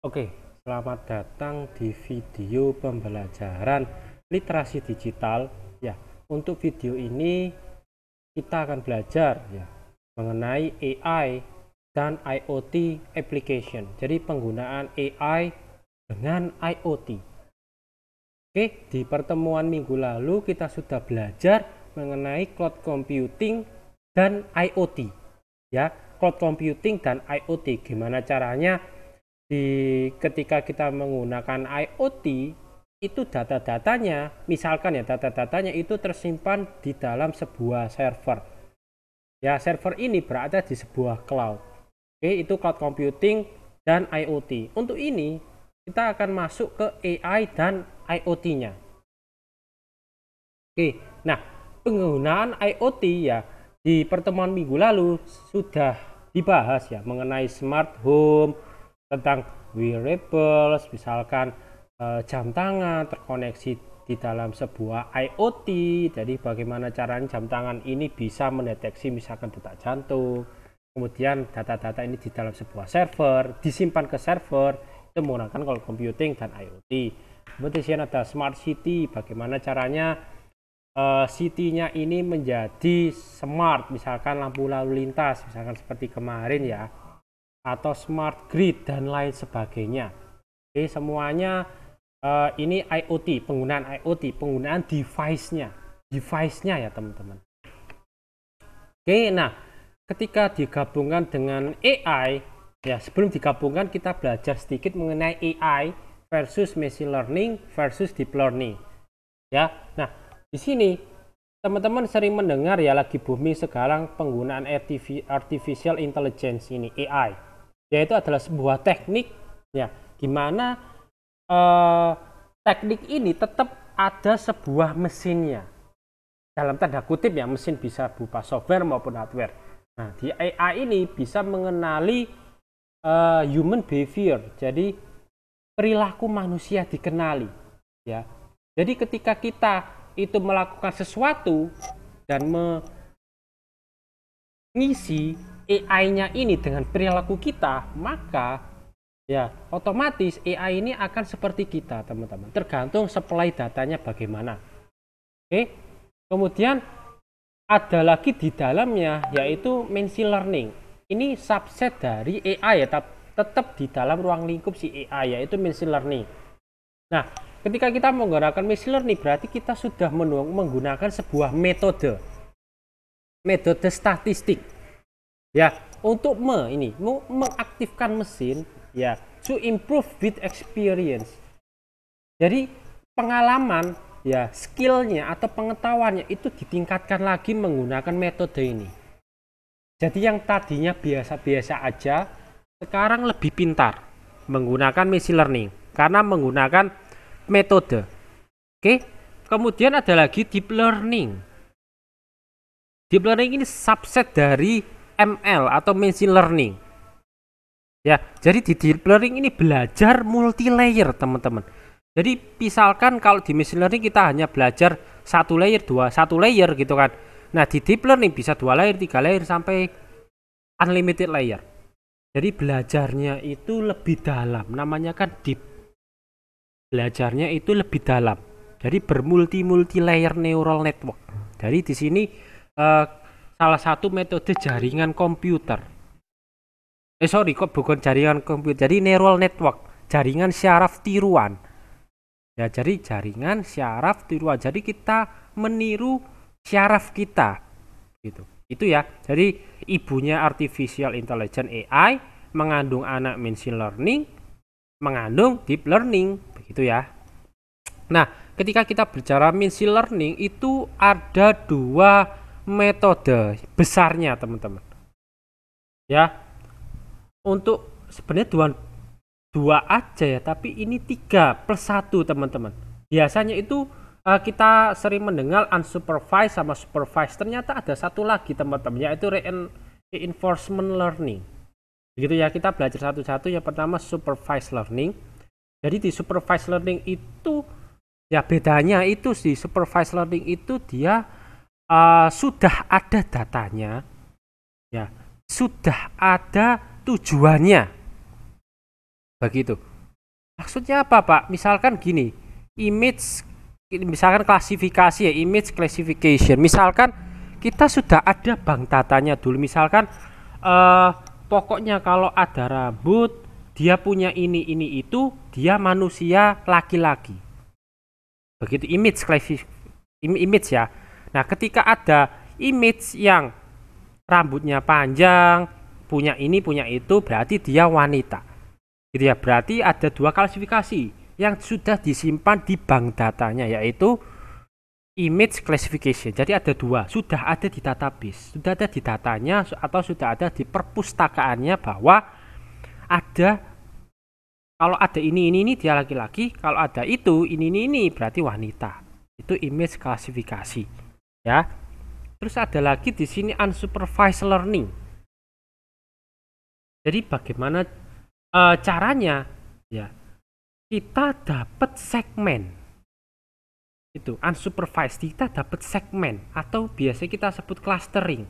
Oke, selamat datang di video pembelajaran literasi digital. Ya, untuk video ini kita akan belajar ya mengenai AI dan IoT application. Jadi penggunaan AI dengan IoT. Oke, di pertemuan minggu lalu kita sudah belajar mengenai cloud computing dan IoT. Ya, cloud computing dan IoT gimana caranya di ketika kita menggunakan IoT itu data-datanya misalkan ya data-datanya itu tersimpan di dalam sebuah server ya server ini berada di sebuah cloud oke itu cloud computing dan IoT untuk ini kita akan masuk ke AI dan IoT-nya oke nah penggunaan IoT ya di pertemuan minggu lalu sudah dibahas ya mengenai smart home tentang wearables, misalkan e, jam tangan terkoneksi di dalam sebuah IoT. Jadi bagaimana caranya jam tangan ini bisa mendeteksi misalkan detak jantung. Kemudian data-data ini di dalam sebuah server, disimpan ke server, itu menggunakan cloud computing dan IoT. Kemudian ada smart city, bagaimana caranya uh, city-nya ini menjadi smart, misalkan lampu lalu lintas, misalkan seperti kemarin ya atau smart grid dan lain sebagainya. Oke semuanya uh, ini IoT, penggunaan IoT, penggunaan device-nya, device-nya ya teman-teman. Oke, nah ketika digabungkan dengan AI, ya sebelum digabungkan kita belajar sedikit mengenai AI versus machine learning versus deep learning. Ya, nah di sini teman-teman sering mendengar ya lagi booming sekarang penggunaan artificial intelligence ini AI yaitu adalah sebuah teknik ya gimana eh, teknik ini tetap ada sebuah mesinnya dalam tanda kutip ya mesin bisa berupa software maupun hardware nah di AI ini bisa mengenali eh, human behavior jadi perilaku manusia dikenali ya jadi ketika kita itu melakukan sesuatu dan mengisi AI-nya ini dengan perilaku kita, maka ya otomatis AI ini akan seperti kita, teman-teman. Tergantung supply datanya bagaimana. Oke. Kemudian ada lagi di dalamnya yaitu machine learning. Ini subset dari AI ya, tetap di dalam ruang lingkup si AI yaitu machine learning. Nah, ketika kita menggunakan machine learning berarti kita sudah menggunakan sebuah metode metode statistik ya untuk me ini mau mengaktifkan mesin ya to improve with experience jadi pengalaman ya skillnya atau pengetahuannya itu ditingkatkan lagi menggunakan metode ini jadi yang tadinya biasa-biasa aja sekarang lebih pintar menggunakan machine learning karena menggunakan metode oke kemudian ada lagi deep learning deep learning ini subset dari ML atau machine learning. Ya, jadi di deep learning ini belajar multi layer, teman-teman. Jadi misalkan kalau di machine learning kita hanya belajar satu layer, dua, satu layer gitu kan. Nah, di deep learning bisa dua layer, tiga layer sampai unlimited layer. Jadi belajarnya itu lebih dalam, namanya kan deep. Belajarnya itu lebih dalam. Jadi bermulti-multi layer neural network. Jadi di sini eh, salah satu metode jaringan komputer. Eh sorry kok bukan jaringan komputer, jadi neural network, jaringan syaraf tiruan. Ya jadi jaringan syaraf tiruan. Jadi kita meniru syaraf kita, gitu. Itu ya. Jadi ibunya artificial intelligence AI mengandung anak machine learning, mengandung deep learning, begitu ya. Nah, ketika kita bicara machine learning itu ada dua metode besarnya teman-teman ya untuk sebenarnya dua dua aja ya tapi ini tiga plus satu teman-teman biasanya itu uh, kita sering mendengar unsupervised sama supervised ternyata ada satu lagi teman-teman yaitu reinforcement learning begitu ya kita belajar satu-satu yang pertama supervised learning jadi di supervised learning itu ya bedanya itu sih supervised learning itu dia uh, sudah ada datanya, ya sudah ada tujuannya, begitu. Maksudnya apa Pak? Misalkan gini, image, misalkan klasifikasi ya, image classification. Misalkan kita sudah ada bank datanya dulu. Misalkan uh, pokoknya kalau ada rambut, dia punya ini, ini, itu, dia manusia laki-laki. Begitu image classification, image ya Nah, ketika ada image yang rambutnya panjang, punya ini, punya itu, berarti dia wanita. Gitu ya, berarti ada dua klasifikasi yang sudah disimpan di bank datanya yaitu image classification. Jadi ada dua, sudah ada di database, sudah ada di datanya atau sudah ada di perpustakaannya bahwa ada kalau ada ini ini ini dia laki-laki, kalau ada itu ini ini ini berarti wanita. Itu image klasifikasi ya terus ada lagi di sini unsupervised learning jadi bagaimana e, caranya ya kita dapat segmen itu unsupervised kita dapat segmen atau biasa kita sebut clustering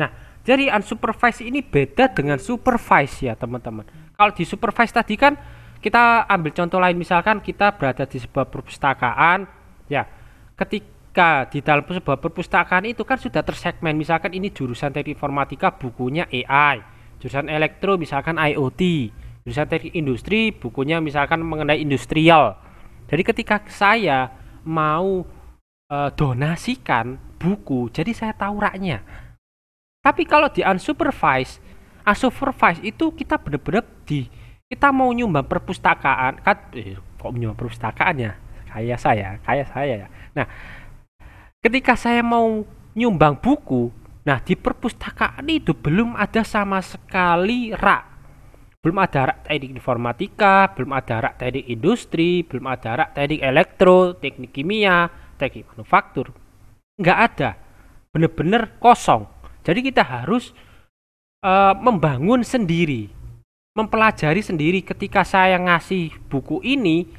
nah jadi unsupervised ini beda dengan supervised ya teman-teman kalau di supervised tadi kan kita ambil contoh lain misalkan kita berada di sebuah perpustakaan ya ketika ketika di dalam sebuah perpustakaan itu kan sudah tersegmen misalkan ini jurusan teknik informatika bukunya AI jurusan elektro misalkan IoT jurusan teknik industri bukunya misalkan mengenai industrial jadi ketika saya mau e, donasikan buku jadi saya tahu raknya tapi kalau di unsupervised unsupervised itu kita bener-bener di kita mau nyumbang perpustakaan kan eh, kok nyumbang perpustakaan ya kaya saya kayak saya ya nah ketika saya mau nyumbang buku nah di perpustakaan itu belum ada sama sekali rak belum ada rak teknik informatika, belum ada rak teknik industri, belum ada rak teknik elektro, teknik kimia, teknik manufaktur. Nggak ada, Benar-benar kosong. Jadi kita harus uh, membangun sendiri, mempelajari sendiri. Ketika saya ngasih buku ini,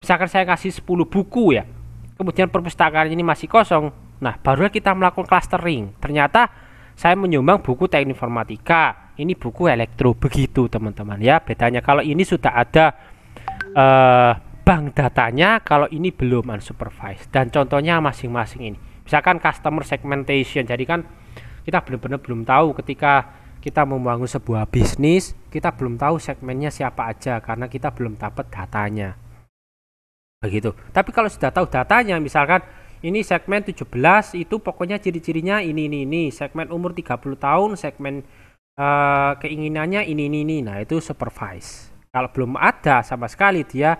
misalkan saya kasih 10 buku ya, kemudian perpustakaan ini masih kosong nah barulah kita melakukan clustering ternyata saya menyumbang buku teknik informatika ini buku elektro begitu teman-teman ya bedanya kalau ini sudah ada eh, bank datanya kalau ini belum unsupervised dan contohnya masing-masing ini misalkan customer segmentation jadi kan kita benar-benar belum tahu ketika kita membangun sebuah bisnis, kita belum tahu segmennya siapa aja karena kita belum dapat datanya begitu tapi kalau sudah tahu datanya misalkan ini segmen 17 itu pokoknya ciri-cirinya ini ini ini segmen umur 30 tahun segmen uh, keinginannya ini ini ini nah itu supervise kalau belum ada sama sekali dia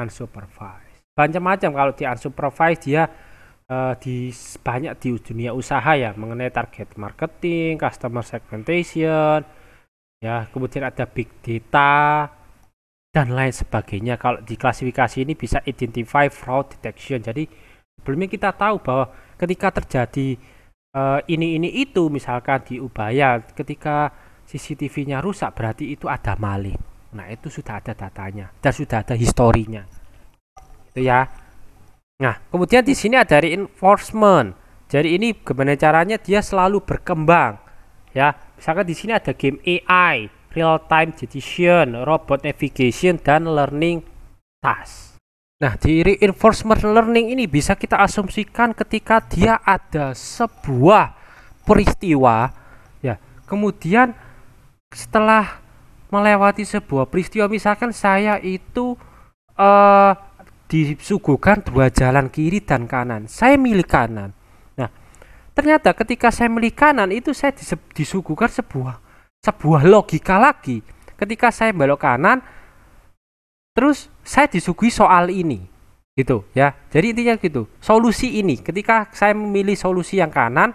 unsupervised Banyak macam kalau di unsupervised dia uh, di banyak di dunia usaha ya mengenai target marketing customer segmentation ya kemudian ada big data dan lain sebagainya. Kalau di klasifikasi ini bisa identify fraud detection. Jadi sebelumnya kita tahu bahwa ketika terjadi uh, eh, ini ini itu misalkan di Ubaya ketika CCTV-nya rusak berarti itu ada maling. Nah, itu sudah ada datanya dan sudah ada historinya. Itu ya. Nah, kemudian di sini ada reinforcement. Jadi ini gimana caranya dia selalu berkembang. Ya, misalkan di sini ada game AI real-time decision, robot navigation, dan learning task. Nah, di reinforcement learning ini bisa kita asumsikan ketika dia ada sebuah peristiwa, ya. Kemudian setelah melewati sebuah peristiwa, misalkan saya itu eh, disuguhkan dua jalan kiri dan kanan, saya milih kanan. Nah, ternyata ketika saya milih kanan itu saya disuguhkan sebuah sebuah logika lagi ketika saya belok kanan terus saya disuguhi soal ini gitu ya jadi intinya gitu solusi ini ketika saya memilih solusi yang kanan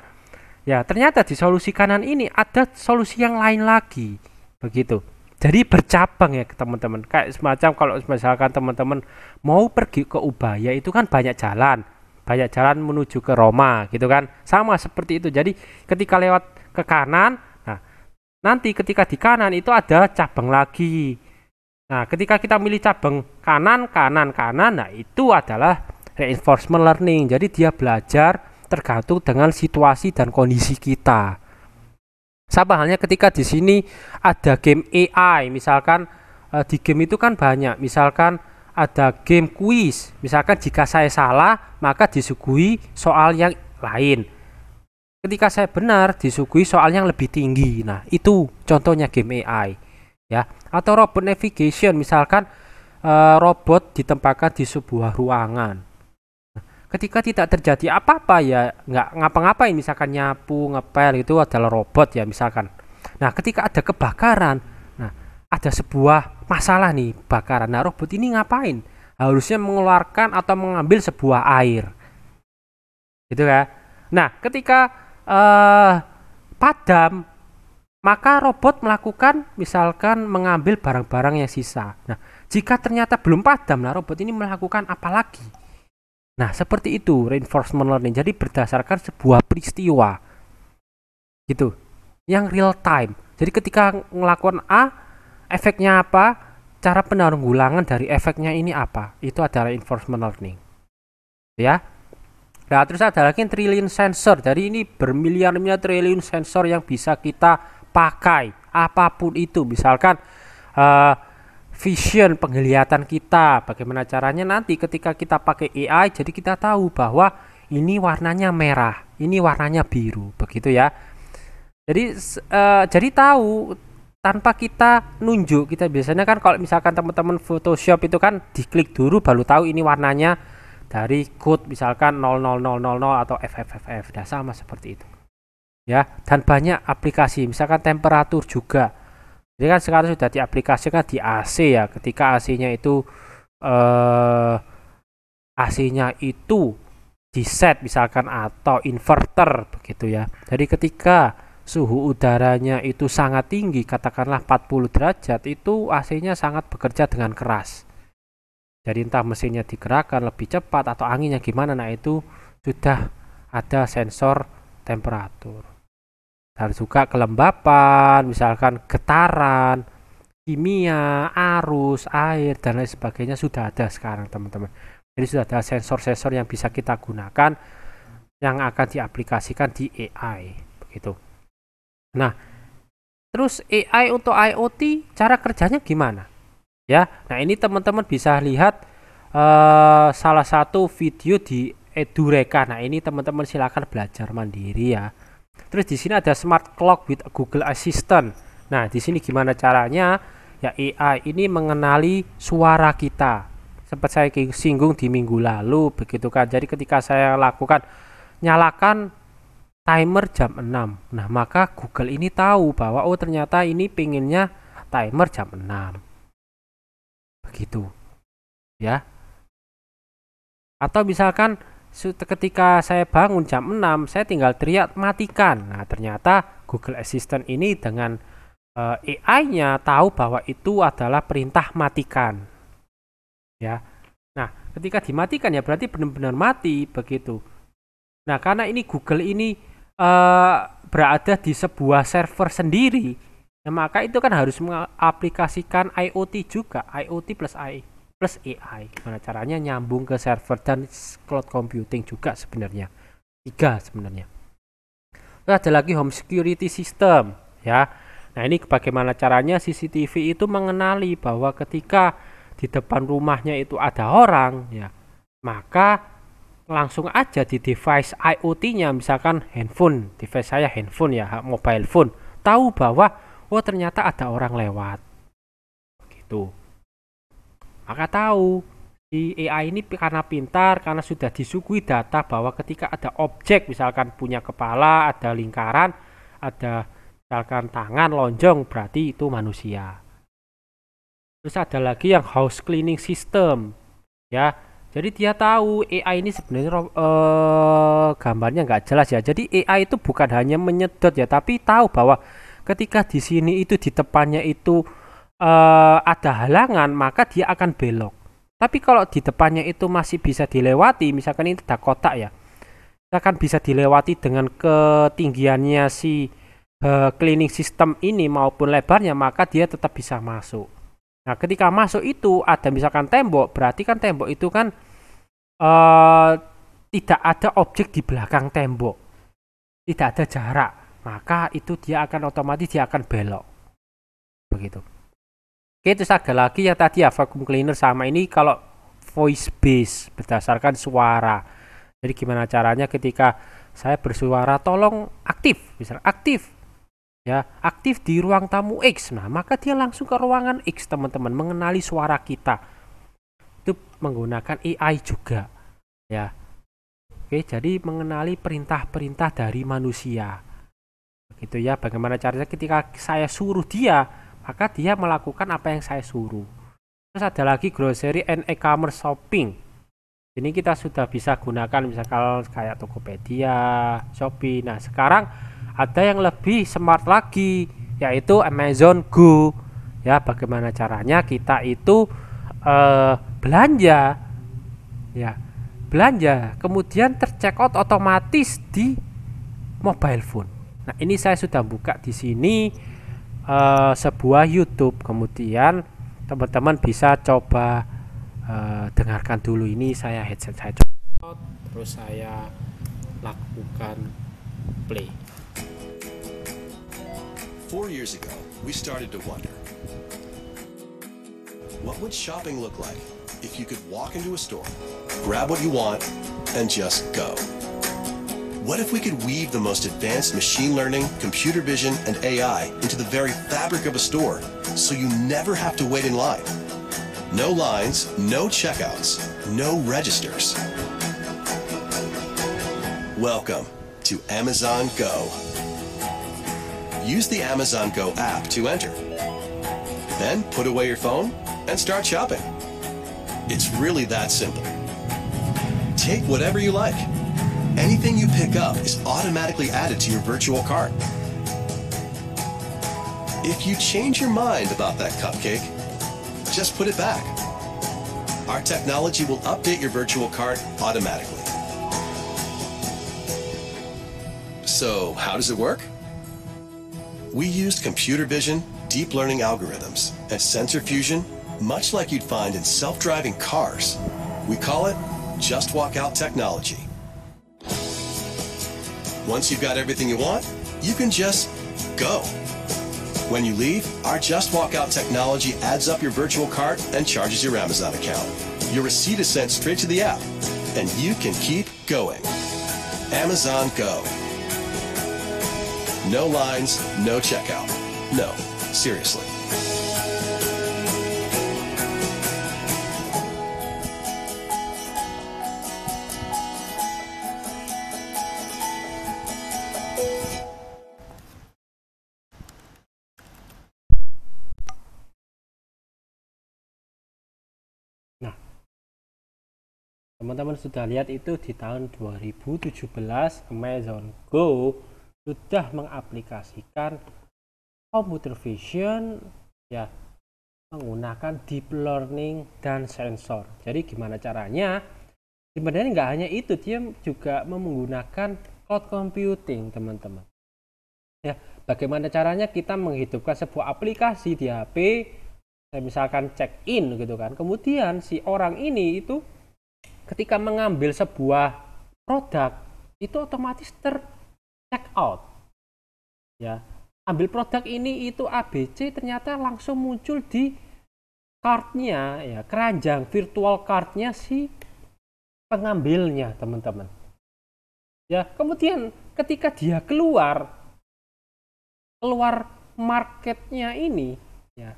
ya ternyata di solusi kanan ini ada solusi yang lain lagi begitu jadi bercabang ya teman-teman kayak semacam kalau misalkan teman-teman mau pergi ke Ubaya itu kan banyak jalan banyak jalan menuju ke Roma gitu kan sama seperti itu jadi ketika lewat ke kanan nanti ketika di kanan itu ada cabang lagi. Nah, ketika kita milih cabang kanan, kanan, kanan, nah itu adalah reinforcement learning. Jadi dia belajar tergantung dengan situasi dan kondisi kita. Sama halnya ketika di sini ada game AI, misalkan eh, di game itu kan banyak, misalkan ada game quiz, misalkan jika saya salah maka disuguhi soal yang lain ketika saya benar disuguhi soal yang lebih tinggi nah itu contohnya game AI ya atau robot navigation misalkan uh, robot ditempatkan di sebuah ruangan ketika tidak terjadi apa-apa ya nggak ngapa-ngapain misalkan nyapu ngepel itu adalah robot ya misalkan nah ketika ada kebakaran nah ada sebuah masalah nih bakaran nah robot ini ngapain harusnya mengeluarkan atau mengambil sebuah air gitu ya nah ketika eh, padam, maka robot melakukan misalkan mengambil barang-barang yang sisa. Nah, jika ternyata belum padam, nah robot ini melakukan apa lagi? Nah, seperti itu reinforcement learning. Jadi berdasarkan sebuah peristiwa. Gitu. Yang real time. Jadi ketika melakukan A, efeknya apa? Cara penanggulangan dari efeknya ini apa? Itu adalah reinforcement learning. Ya. Nah, terus ada lagi triliun sensor. Jadi ini bermiliar-miliar triliun sensor yang bisa kita pakai apapun itu. Misalkan uh, vision penglihatan kita, bagaimana caranya nanti ketika kita pakai AI jadi kita tahu bahwa ini warnanya merah, ini warnanya biru, begitu ya. Jadi uh, jadi tahu tanpa kita nunjuk kita biasanya kan kalau misalkan teman-teman Photoshop itu kan diklik dulu baru tahu ini warnanya dari code misalkan 00000 atau FFFF. dan sama seperti itu. Ya, dan banyak aplikasi, misalkan temperatur juga. Jadi kan sekarang sudah diaplikasikan di AC ya, ketika AC-nya itu eh AC-nya itu di set misalkan atau inverter begitu ya. Jadi ketika suhu udaranya itu sangat tinggi, katakanlah 40 derajat, itu AC-nya sangat bekerja dengan keras jadi entah mesinnya digerakkan lebih cepat atau anginnya gimana nah itu sudah ada sensor temperatur dan juga kelembapan misalkan getaran kimia arus air dan lain sebagainya sudah ada sekarang teman-teman jadi sudah ada sensor-sensor yang bisa kita gunakan yang akan diaplikasikan di AI begitu nah terus AI untuk IoT cara kerjanya gimana ya. Nah, ini teman-teman bisa lihat uh, salah satu video di Edureka. Nah, ini teman-teman silahkan belajar mandiri ya. Terus di sini ada smart clock with Google Assistant. Nah, di sini gimana caranya? Ya AI ini mengenali suara kita. Sempat saya singgung di minggu lalu begitu kan. Jadi ketika saya lakukan nyalakan timer jam 6. Nah, maka Google ini tahu bahwa oh ternyata ini pinginnya timer jam 6 gitu ya atau misalkan ketika saya bangun jam 6 saya tinggal teriak matikan nah ternyata Google Assistant ini dengan uh, eh, AI-nya tahu bahwa itu adalah perintah matikan ya nah ketika dimatikan ya berarti benar-benar mati begitu nah karena ini Google ini uh, berada di sebuah server sendiri Nah, maka itu kan harus mengaplikasikan IoT juga, IoT plus AI plus AI. Mana caranya nyambung ke server dan cloud computing juga sebenarnya. Tiga sebenarnya. Terus ada lagi home security system, ya. Nah, ini bagaimana caranya CCTV itu mengenali bahwa ketika di depan rumahnya itu ada orang, ya. Maka langsung aja di device IoT-nya misalkan handphone, device saya handphone ya, mobile phone, tahu bahwa oh ternyata ada orang lewat gitu maka tahu si AI ini karena pintar karena sudah disuguhi data bahwa ketika ada objek misalkan punya kepala ada lingkaran ada misalkan tangan lonjong berarti itu manusia terus ada lagi yang house cleaning system ya jadi dia tahu AI ini sebenarnya uh, gambarnya nggak jelas ya. Jadi AI itu bukan hanya menyedot ya, tapi tahu bahwa ketika di sini itu di depannya itu uh, ada halangan maka dia akan belok tapi kalau di depannya itu masih bisa dilewati misalkan ini ada kotak ya akan bisa dilewati dengan ketinggiannya si uh, cleaning system ini maupun lebarnya maka dia tetap bisa masuk nah ketika masuk itu ada misalkan tembok berarti kan tembok itu kan uh, tidak ada objek di belakang tembok tidak ada jarak maka itu dia akan otomatis dia akan belok begitu oke terus ada lagi yang tadi ya vacuum cleaner sama ini kalau voice base berdasarkan suara jadi gimana caranya ketika saya bersuara tolong aktif bisa aktif ya aktif di ruang tamu X nah maka dia langsung ke ruangan X teman-teman mengenali suara kita itu menggunakan AI juga ya oke jadi mengenali perintah-perintah dari manusia gitu ya bagaimana caranya ketika saya suruh dia maka dia melakukan apa yang saya suruh terus ada lagi grocery and e-commerce shopping ini kita sudah bisa gunakan misalkan kayak Tokopedia Shopee nah sekarang ada yang lebih smart lagi yaitu Amazon Go ya bagaimana caranya kita itu eh, belanja ya belanja kemudian tercheck otomatis di mobile phone Nah, ini saya sudah buka di sini uh, sebuah YouTube. Kemudian teman-teman bisa coba uh, dengarkan dulu ini saya headset saya coba terus saya lakukan play. Four years ago, we started to wonder what would shopping look like if you could walk into a store, grab what you want, and just go. What if we could weave the most advanced machine learning, computer vision, and AI into the very fabric of a store so you never have to wait in line? No lines, no checkouts, no registers. Welcome to Amazon Go. Use the Amazon Go app to enter. Then put away your phone and start shopping. It's really that simple. Take whatever you like anything you pick up is automatically added to your virtual cart. If you change your mind about that cupcake, just put it back. Our technology will update your virtual cart automatically. So how does it work? We used computer vision, deep learning algorithms, and sensor fusion, much like you'd find in self-driving cars. We call it Just Walk Out Technology. Once you've got everything you want, you can just go. When you leave, our Just Walk Out technology adds up your virtual cart and charges your Amazon account. Your receipt is sent straight to the app, and you can keep going. Amazon Go. No lines, no checkout. No, seriously. teman-teman sudah lihat itu di tahun 2017 Amazon Go sudah mengaplikasikan computer vision ya menggunakan deep learning dan sensor jadi gimana caranya sebenarnya nggak hanya itu dia juga menggunakan cloud computing teman-teman ya bagaimana caranya kita menghidupkan sebuah aplikasi di HP misalkan check in gitu kan kemudian si orang ini itu ketika mengambil sebuah produk itu otomatis ter check out ya ambil produk ini itu ABC ternyata langsung muncul di cardnya ya keranjang virtual cardnya si pengambilnya teman-teman ya kemudian ketika dia keluar keluar marketnya ini ya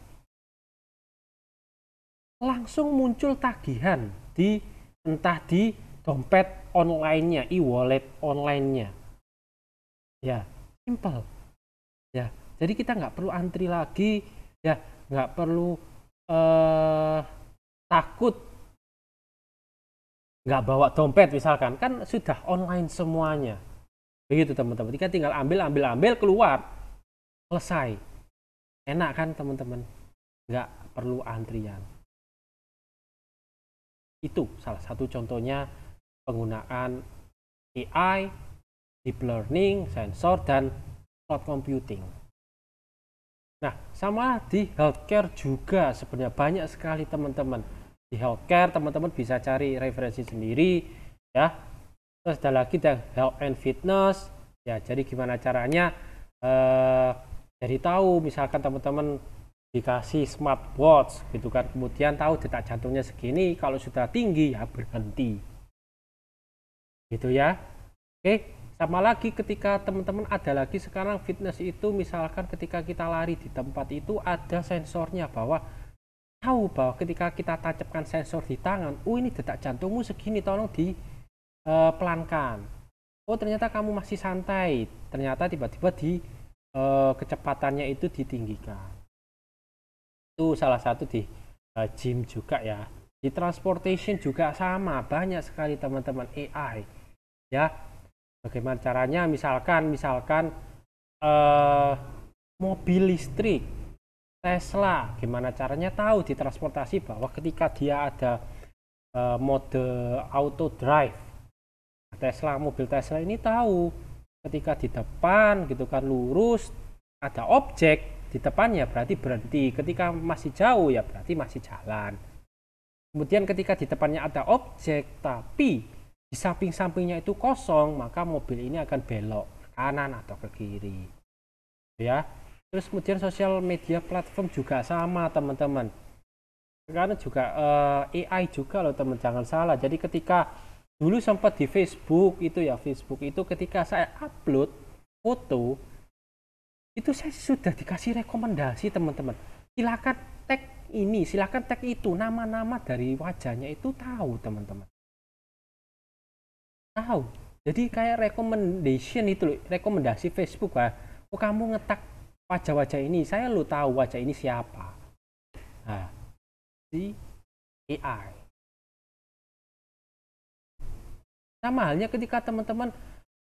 langsung muncul tagihan di entah di dompet online-nya, e-wallet online-nya. Ya, simple. Ya, jadi kita nggak perlu antri lagi, ya nggak perlu eh, takut nggak bawa dompet misalkan, kan sudah online semuanya. Begitu teman-teman. Kita tinggal ambil, ambil, ambil, keluar, selesai. Enak kan teman-teman? Nggak perlu antrian. Itu salah satu contohnya penggunaan AI, deep learning, sensor, dan cloud computing. Nah, sama di healthcare juga sebenarnya banyak sekali teman-teman. Di healthcare teman-teman bisa cari referensi sendiri ya. Terus ada lagi dan health and fitness. Ya, jadi gimana caranya eh, jadi tahu misalkan teman-teman dikasih smartwatch gitu kan kemudian tahu detak jantungnya segini kalau sudah tinggi ya berhenti gitu ya oke sama lagi ketika teman-teman ada lagi sekarang fitness itu misalkan ketika kita lari di tempat itu ada sensornya bahwa tahu bahwa ketika kita tancapkan sensor di tangan oh ini detak jantungmu segini tolong di uh, pelankan oh ternyata kamu masih santai ternyata tiba-tiba di uh, kecepatannya itu ditinggikan itu salah satu di uh, gym juga ya di transportation juga sama banyak sekali teman-teman AI ya bagaimana caranya misalkan misalkan uh, mobil listrik Tesla gimana caranya tahu di transportasi bahwa ketika dia ada uh, mode auto drive Tesla mobil Tesla ini tahu ketika di depan gitu kan lurus ada objek di depan ya berarti berhenti ketika masih jauh ya berarti masih jalan kemudian ketika di depannya ada objek tapi di samping-sampingnya itu kosong maka mobil ini akan belok ke kanan atau ke kiri ya terus kemudian sosial media platform juga sama teman-teman karena juga uh, eh, AI juga loh teman jangan salah jadi ketika dulu sempat di Facebook itu ya Facebook itu ketika saya upload foto itu saya sudah dikasih rekomendasi teman-teman silakan tag ini silakan tag itu nama-nama dari wajahnya itu tahu teman-teman tahu jadi kayak recommendation itu loh rekomendasi Facebook ya. oh kamu ngetak wajah-wajah ini saya lo tahu wajah ini siapa nah si AI sama halnya ketika teman-teman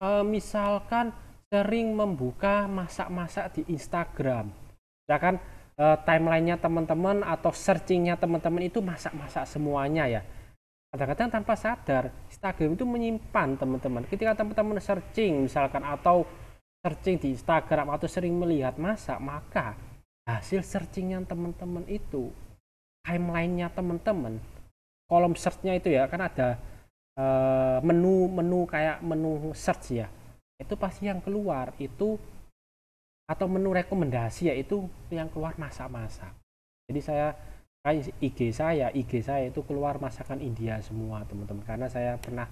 eh, misalkan sering membuka masak-masak di Instagram. Ya kan e, timelinenya teman-teman atau searchingnya teman-teman itu masak-masak semuanya ya. Kadang-kadang tanpa sadar Instagram itu menyimpan teman-teman. Ketika teman-teman searching misalkan atau searching di Instagram atau sering melihat masak maka hasil searchingnya teman-teman itu timelinenya teman-teman kolom searchnya itu ya kan ada menu-menu eh, kayak menu search ya itu pasti yang keluar itu atau menu rekomendasi yaitu yang keluar masak-masak. Jadi saya IG saya, IG saya itu keluar masakan India semua, teman-teman. Karena saya pernah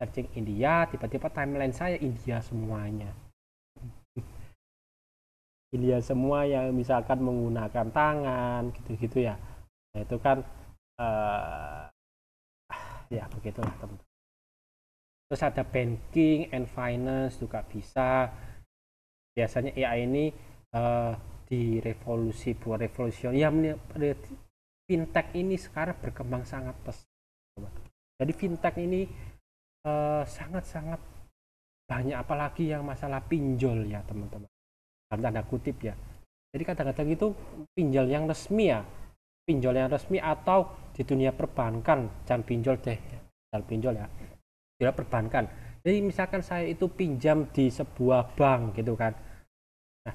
searching India, tiba-tiba timeline saya India semuanya. India semua yang misalkan menggunakan tangan, gitu-gitu ya. Nah, itu kan uh, ya begitulah, teman-teman terus ada banking and finance juga bisa biasanya AI ini uh, eh, di revolusi buat revolusion ya fintech ini sekarang berkembang sangat pesat jadi fintech ini eh, sangat-sangat uh, banyak apalagi yang masalah pinjol ya teman-teman dalam tanda kutip ya jadi kadang-kadang itu pinjol yang resmi ya pinjol yang resmi atau di dunia perbankan jangan pinjol deh ya. jangan pinjol ya kira perbankan. Jadi misalkan saya itu pinjam di sebuah bank gitu kan. Nah,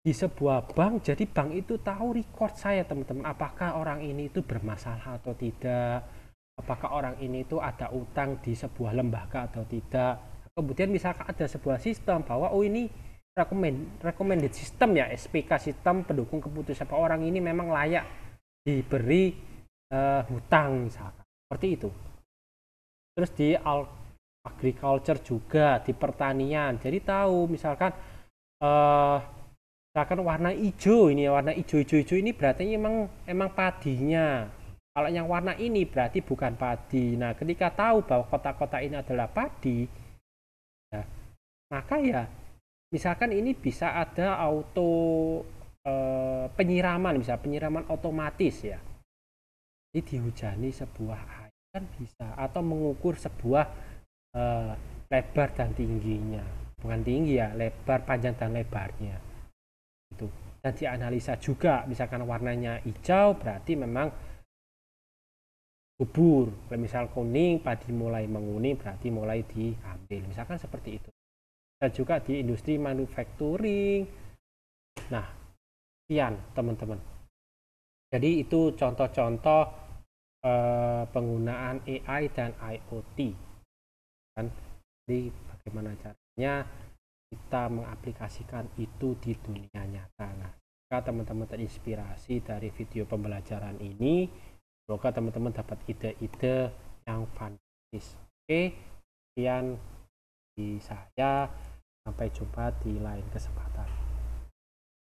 di sebuah bank, jadi bank itu tahu record saya teman-teman. Apakah orang ini itu bermasalah atau tidak. Apakah orang ini itu ada utang di sebuah lembaga atau tidak. Kemudian misalkan ada sebuah sistem bahwa oh ini recommend, recommended system ya SPK sistem pendukung keputusan orang ini memang layak diberi uh, hutang misalkan. Seperti itu terus di agriculture juga di pertanian jadi tahu misalkan eh, misalkan warna hijau ini ya, warna hijau hijau hijau ini berarti emang emang padinya kalau yang warna ini berarti bukan padi nah ketika tahu bahwa kota-kota ini adalah padi ya, maka ya misalkan ini bisa ada auto eh, penyiraman bisa penyiraman otomatis ya ini dihujani sebuah air kan bisa atau mengukur sebuah uh, lebar dan tingginya bukan tinggi ya lebar panjang dan lebarnya itu dan dianalisa juga misalkan warnanya hijau berarti memang kubur kalau misal kuning padi mulai menguning berarti mulai diambil misalkan seperti itu dan juga di industri manufacturing nah sekian teman-teman jadi itu contoh-contoh Eh, penggunaan AI dan IoT kan jadi bagaimana caranya kita mengaplikasikan itu di dunia nyata nah jika teman-teman terinspirasi dari video pembelajaran ini semoga teman-teman dapat ide-ide yang fantastis oke sekian di saya sampai jumpa di lain kesempatan